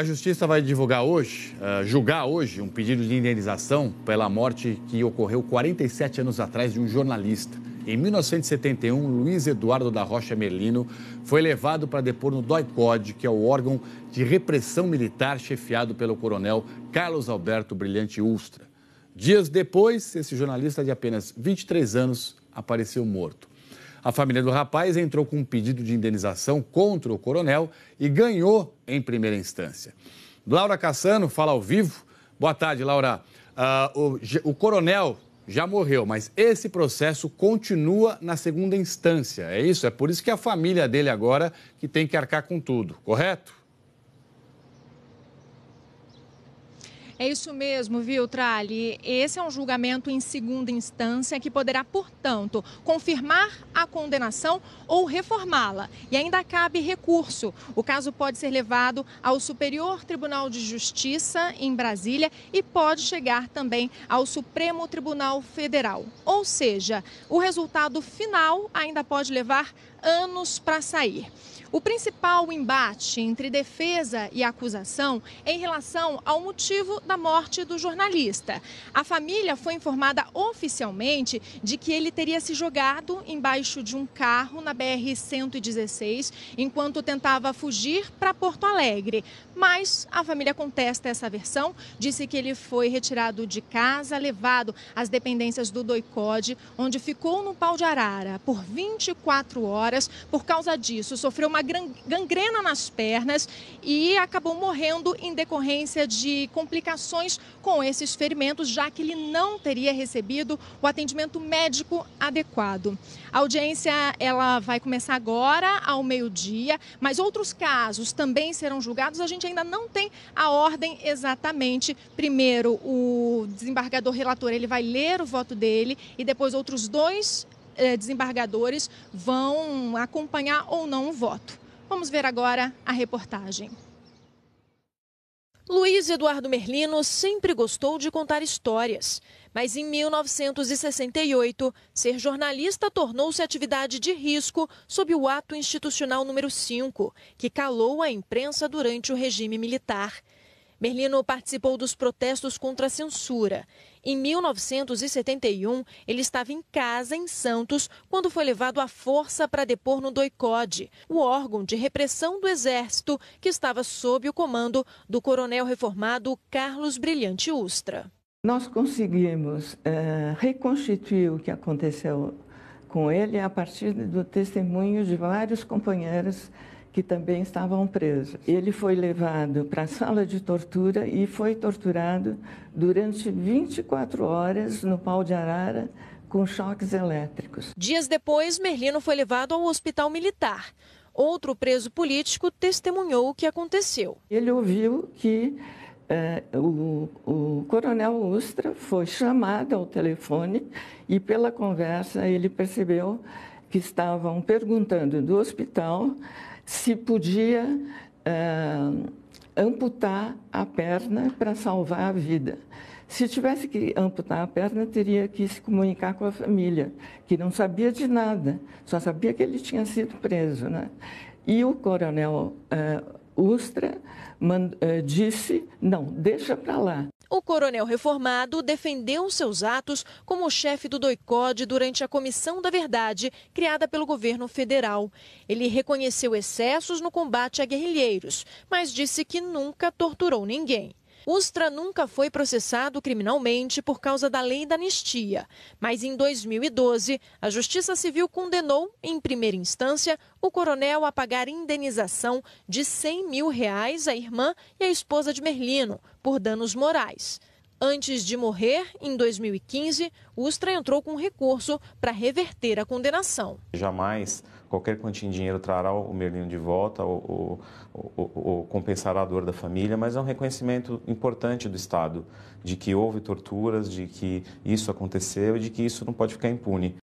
a Justiça vai divulgar hoje, uh, julgar hoje, um pedido de indenização pela morte que ocorreu 47 anos atrás de um jornalista. Em 1971, Luiz Eduardo da Rocha Merlino foi levado para depor no DOI-COD, que é o órgão de repressão militar chefiado pelo coronel Carlos Alberto Brilhante Ustra. Dias depois, esse jornalista de apenas 23 anos apareceu morto. A família do rapaz entrou com um pedido de indenização contra o coronel e ganhou em primeira instância. Laura Cassano fala ao vivo. Boa tarde, Laura. Uh, o, o coronel já morreu, mas esse processo continua na segunda instância. É isso? É por isso que é a família dele agora que tem que arcar com tudo, correto? É isso mesmo, viu, Trali? Esse é um julgamento em segunda instância que poderá, portanto, confirmar a condenação ou reformá-la. E ainda cabe recurso. O caso pode ser levado ao Superior Tribunal de Justiça em Brasília e pode chegar também ao Supremo Tribunal Federal. Ou seja, o resultado final ainda pode levar anos para sair. O principal embate entre defesa e acusação é em relação ao motivo da morte do jornalista. A família foi informada oficialmente de que ele teria se jogado embaixo de um carro na BR-116 enquanto tentava fugir para Porto Alegre. Mas a família contesta essa versão, disse que ele foi retirado de casa, levado às dependências do Doicode, onde ficou no pau de arara por 24 horas. Por causa disso, sofreu uma gangrena nas pernas e acabou morrendo em decorrência de complicações complicações com esses ferimentos, já que ele não teria recebido o atendimento médico adequado. A audiência ela vai começar agora ao meio-dia, mas outros casos também serão julgados. A gente ainda não tem a ordem exatamente. Primeiro, o desembargador relator ele vai ler o voto dele e depois outros dois eh, desembargadores vão acompanhar ou não o voto. Vamos ver agora a reportagem. Luiz Eduardo Merlino sempre gostou de contar histórias, mas em 1968, ser jornalista tornou-se atividade de risco sob o ato institucional número 5, que calou a imprensa durante o regime militar. Merlino participou dos protestos contra a censura. Em 1971, ele estava em casa, em Santos, quando foi levado à força para depor no DOICODE, o órgão de repressão do Exército, que estava sob o comando do coronel reformado Carlos Brilhante Ustra. Nós conseguimos é, reconstituir o que aconteceu com ele a partir do testemunho de vários companheiros que também estavam presos. Ele foi levado para a sala de tortura e foi torturado durante 24 horas no pau de arara com choques elétricos. Dias depois, Merlino foi levado ao hospital militar. Outro preso político testemunhou o que aconteceu. Ele ouviu que eh, o, o coronel Ustra foi chamado ao telefone e, pela conversa, ele percebeu que estavam perguntando do hospital se podia eh, amputar a perna para salvar a vida. Se tivesse que amputar a perna, teria que se comunicar com a família, que não sabia de nada, só sabia que ele tinha sido preso. Né? E o coronel eh, Ustra eh, disse: não, deixa para lá. O coronel reformado defendeu seus atos como chefe do DOICOD durante a Comissão da Verdade, criada pelo governo federal. Ele reconheceu excessos no combate a guerrilheiros, mas disse que nunca torturou ninguém. Ustra nunca foi processado criminalmente por causa da lei da anistia, mas em 2012, a Justiça Civil condenou, em primeira instância, o coronel a pagar indenização de 100 mil reais à irmã e à esposa de Merlino por danos morais. Antes de morrer, em 2015, Ustra entrou com recurso para reverter a condenação. Jamais qualquer quantia em dinheiro trará o Merlino de volta ou, ou, ou, ou, compensará a dor da família, mas é um reconhecimento importante do Estado de que houve torturas, de que isso aconteceu e de que isso não pode ficar impune.